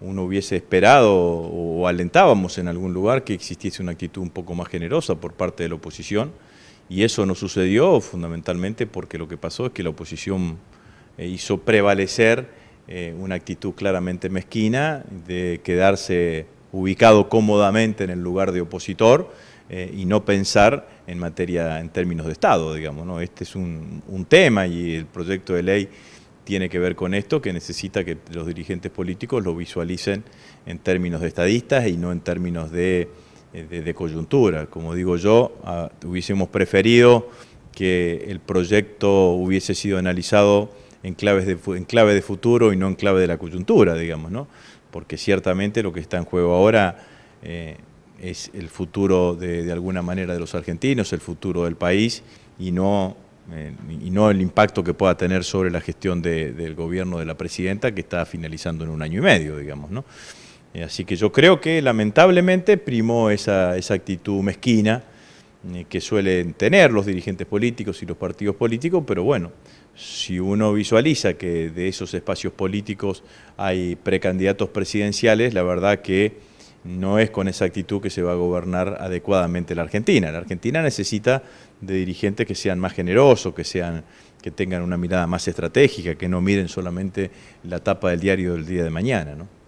uno hubiese esperado o, alentábamos en algún lugar que existiese una actitud un poco más generosa por parte de la oposición. Y eso no sucedió fundamentalmente porque lo que pasó es que la oposición eh, hizo prevalecer eh, una actitud claramente mezquina de quedarse ubicado cómodamente en el lugar de opositor eh, y no pensar en materia, en términos de Estado, digamos. ¿no? Este es un, un tema y el proyecto de ley tiene que ver con esto, que necesita que los dirigentes políticos lo visualicen en términos de estadistas y no en términos de, eh, coyuntura. Como digo yo, ah, hubiésemos preferido que el proyecto hubiese sido analizado en, claves en clave de futuro y no en clave de la coyuntura, digamos, ¿no? Porque ciertamente lo que está en juego ahora... Eh, es el futuro de, de alguna manera de los argentinos, el futuro del país y no eh, y no el impacto que pueda tener sobre la gestión del gobierno de la presidenta que está finalizando en un año y medio, digamos, ¿no? Eh, así que yo creo que lamentablemente primó esa, esa actitud mezquina eh, que suelen tener los dirigentes políticos y los partidos políticos, pero bueno, si uno visualiza que de esos espacios políticos hay precandidatos presidenciales, la verdad que no es con esa actitud que se va a gobernar adecuadamente la Argentina. La Argentina necesita de dirigentes que sean más generosos, que sean que tengan una mirada más estratégica, que no miren solamente la tapa del diario del día de mañana, ¿no?